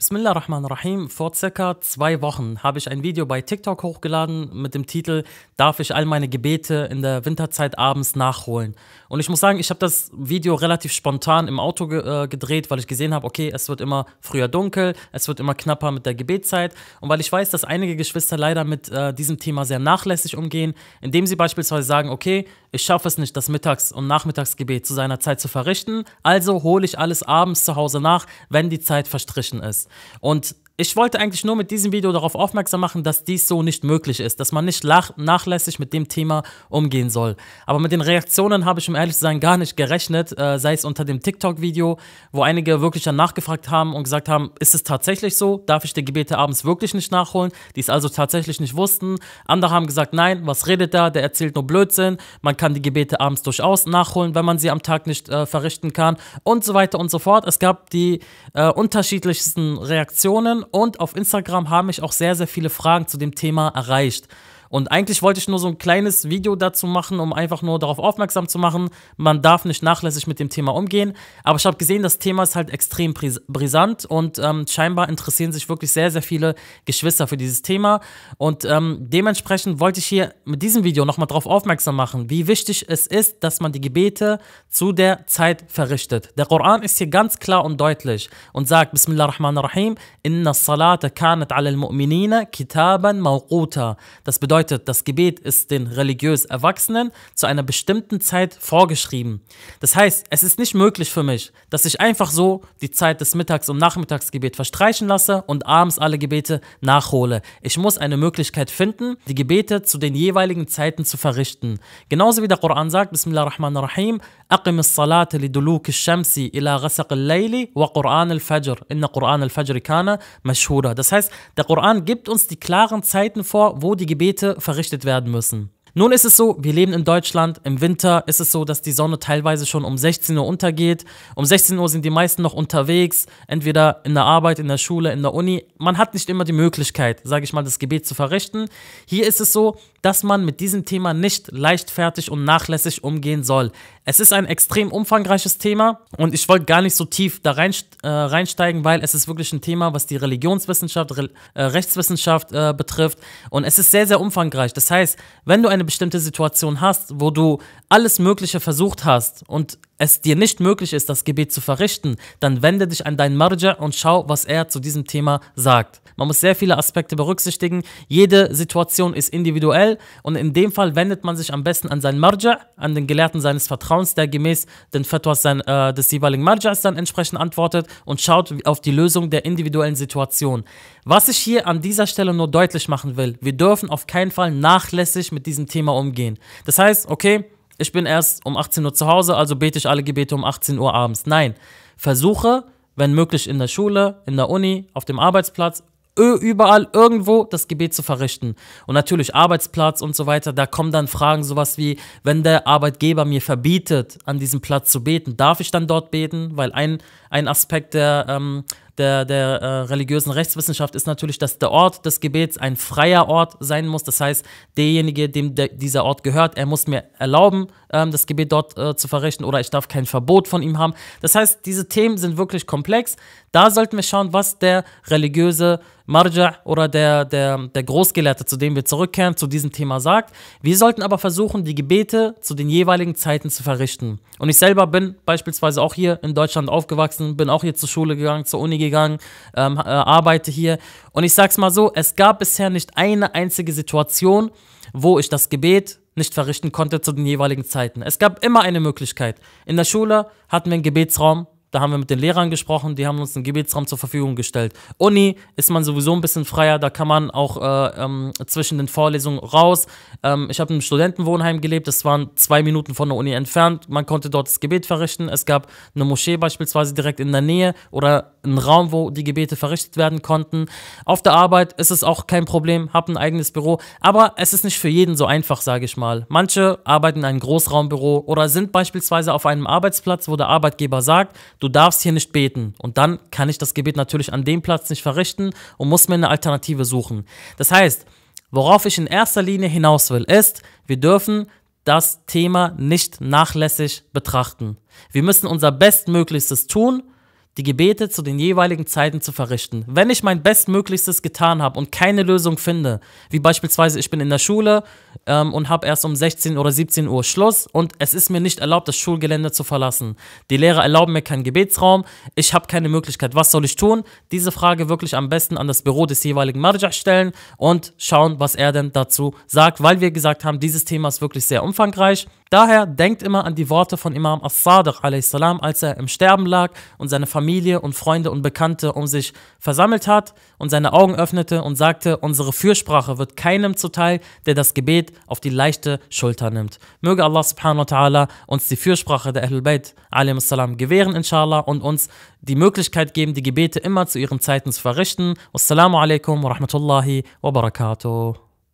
Bismillah Rahman Rahim. Vor circa zwei Wochen habe ich ein Video bei TikTok hochgeladen mit dem Titel Darf ich all meine Gebete in der Winterzeit abends nachholen? Und ich muss sagen, ich habe das Video relativ spontan im Auto ge äh, gedreht, weil ich gesehen habe, okay, es wird immer früher dunkel, es wird immer knapper mit der Gebetszeit. Und weil ich weiß, dass einige Geschwister leider mit äh, diesem Thema sehr nachlässig umgehen, indem sie beispielsweise sagen, okay, ich schaffe es nicht, das Mittags- und Nachmittagsgebet zu seiner Zeit zu verrichten, also hole ich alles abends zu Hause nach, wenn die Zeit verstrichen ist. Und ich wollte eigentlich nur mit diesem Video darauf aufmerksam machen, dass dies so nicht möglich ist, dass man nicht nachlässig mit dem Thema umgehen soll. Aber mit den Reaktionen habe ich, um ehrlich zu sein, gar nicht gerechnet, äh, sei es unter dem TikTok-Video, wo einige wirklich dann nachgefragt haben und gesagt haben, ist es tatsächlich so? Darf ich die Gebete abends wirklich nicht nachholen? Die es also tatsächlich nicht wussten. Andere haben gesagt, nein, was redet da? Der erzählt nur Blödsinn. Man kann die Gebete abends durchaus nachholen, wenn man sie am Tag nicht äh, verrichten kann und so weiter und so fort. Es gab die äh, unterschiedlichsten Reaktionen und auf Instagram haben mich auch sehr, sehr viele Fragen zu dem Thema erreicht. Und eigentlich wollte ich nur so ein kleines Video dazu machen, um einfach nur darauf aufmerksam zu machen, man darf nicht nachlässig mit dem Thema umgehen. Aber ich habe gesehen, das Thema ist halt extrem brisant und ähm, scheinbar interessieren sich wirklich sehr, sehr viele Geschwister für dieses Thema. Und ähm, dementsprechend wollte ich hier mit diesem Video nochmal darauf aufmerksam machen, wie wichtig es ist, dass man die Gebete zu der Zeit verrichtet. Der Koran ist hier ganz klar und deutlich und sagt, Bismillah ar-Rahman ar-Rahim, Inna salata kanat al mu'minina kitaban mawquta. Das bedeutet, Bedeutet, das Gebet ist den religiös Erwachsenen zu einer bestimmten Zeit vorgeschrieben. Das heißt, es ist nicht möglich für mich, dass ich einfach so die Zeit des Mittags- und Nachmittagsgebet verstreichen lasse und abends alle Gebete nachhole. Ich muss eine Möglichkeit finden, die Gebete zu den jeweiligen Zeiten zu verrichten. Genauso wie der Koran sagt, Bismillah ar-Rahman ar-Rahim, أقم الصلاة لدلوك الشمس إلى غسق الليل وقرآن الفجر إن قرآن الفجر كان مشهورا. Das heißt, der Koran gibt uns die klaren Zeiten vor, wo die Gebete verrichtet werden müssen. Nun ist es so, wir leben in Deutschland, im Winter ist es so, dass die Sonne teilweise schon um 16 Uhr untergeht. Um 16 Uhr sind die meisten noch unterwegs, entweder in der Arbeit, in der Schule, in der Uni. Man hat nicht immer die Möglichkeit, sage ich mal, das Gebet zu verrichten. Hier ist es so, dass man mit diesem Thema nicht leichtfertig und nachlässig umgehen soll. Es ist ein extrem umfangreiches Thema und ich wollte gar nicht so tief da rein, äh, reinsteigen, weil es ist wirklich ein Thema, was die Religionswissenschaft, Re äh, Rechtswissenschaft äh, betrifft und es ist sehr, sehr umfangreich. Das heißt, wenn du ein eine bestimmte Situation hast, wo du alles Mögliche versucht hast und es dir nicht möglich ist, das Gebet zu verrichten, dann wende dich an deinen Marja und schau, was er zu diesem Thema sagt. Man muss sehr viele Aspekte berücksichtigen. Jede Situation ist individuell und in dem Fall wendet man sich am besten an seinen Marja, an den Gelehrten seines Vertrauens, der gemäß den Fetwas sein, äh, des jeweiligen Marjas dann entsprechend antwortet und schaut auf die Lösung der individuellen Situation. Was ich hier an dieser Stelle nur deutlich machen will, wir dürfen auf keinen Fall nachlässig mit diesem Thema umgehen. Das heißt, okay, ich bin erst um 18 Uhr zu Hause, also bete ich alle Gebete um 18 Uhr abends. Nein, versuche, wenn möglich in der Schule, in der Uni, auf dem Arbeitsplatz, überall irgendwo das Gebet zu verrichten. Und natürlich Arbeitsplatz und so weiter, da kommen dann Fragen sowas wie, wenn der Arbeitgeber mir verbietet, an diesem Platz zu beten, darf ich dann dort beten? Weil ein, ein Aspekt der ähm, der, der äh, religiösen Rechtswissenschaft ist natürlich, dass der Ort des Gebets ein freier Ort sein muss. Das heißt, derjenige, dem de dieser Ort gehört, er muss mir erlauben, ähm, das Gebet dort äh, zu verrichten oder ich darf kein Verbot von ihm haben. Das heißt, diese Themen sind wirklich komplex. Da sollten wir schauen, was der religiöse Marja oder der, der, der Großgelehrte, zu dem wir zurückkehren, zu diesem Thema sagt. Wir sollten aber versuchen, die Gebete zu den jeweiligen Zeiten zu verrichten. Und ich selber bin beispielsweise auch hier in Deutschland aufgewachsen, bin auch hier zur Schule gegangen, zur Uni gegangen gegangen, ähm, äh, arbeite hier. Und ich sag's mal so, es gab bisher nicht eine einzige Situation, wo ich das Gebet nicht verrichten konnte zu den jeweiligen Zeiten. Es gab immer eine Möglichkeit. In der Schule hatten wir einen Gebetsraum, da haben wir mit den Lehrern gesprochen, die haben uns einen Gebetsraum zur Verfügung gestellt. Uni ist man sowieso ein bisschen freier, da kann man auch äh, ähm, zwischen den Vorlesungen raus. Ähm, ich habe im Studentenwohnheim gelebt, das waren zwei Minuten von der Uni entfernt. Man konnte dort das Gebet verrichten. Es gab eine Moschee beispielsweise direkt in der Nähe oder einen Raum, wo die Gebete verrichtet werden konnten. Auf der Arbeit ist es auch kein Problem, habe ein eigenes Büro. Aber es ist nicht für jeden so einfach, sage ich mal. Manche arbeiten in einem Großraumbüro oder sind beispielsweise auf einem Arbeitsplatz, wo der Arbeitgeber sagt, du darfst hier nicht beten. Und dann kann ich das Gebet natürlich an dem Platz nicht verrichten und muss mir eine Alternative suchen. Das heißt, worauf ich in erster Linie hinaus will, ist, wir dürfen das Thema nicht nachlässig betrachten. Wir müssen unser Bestmöglichstes tun, die Gebete zu den jeweiligen Zeiten zu verrichten. Wenn ich mein Bestmöglichstes getan habe und keine Lösung finde, wie beispielsweise ich bin in der Schule ähm, und habe erst um 16 oder 17 Uhr Schluss und es ist mir nicht erlaubt, das Schulgelände zu verlassen. Die Lehrer erlauben mir keinen Gebetsraum, ich habe keine Möglichkeit. Was soll ich tun? Diese Frage wirklich am besten an das Büro des jeweiligen Marja stellen und schauen, was er denn dazu sagt, weil wir gesagt haben, dieses Thema ist wirklich sehr umfangreich Daher denkt immer an die Worte von Imam As-Sadiq a.s., als er im Sterben lag und seine Familie und Freunde und Bekannte um sich versammelt hat und seine Augen öffnete und sagte, unsere Fürsprache wird keinem zuteil, der das Gebet auf die leichte Schulter nimmt. Möge Allah subhanahu wa ta'ala uns die Fürsprache der Ahlul Bayt a.s. gewähren, inshallah, und uns die Möglichkeit geben, die Gebete immer zu ihren Zeiten zu verrichten. Wassalamu alaikum wa rahmatullahi wa barakatuh.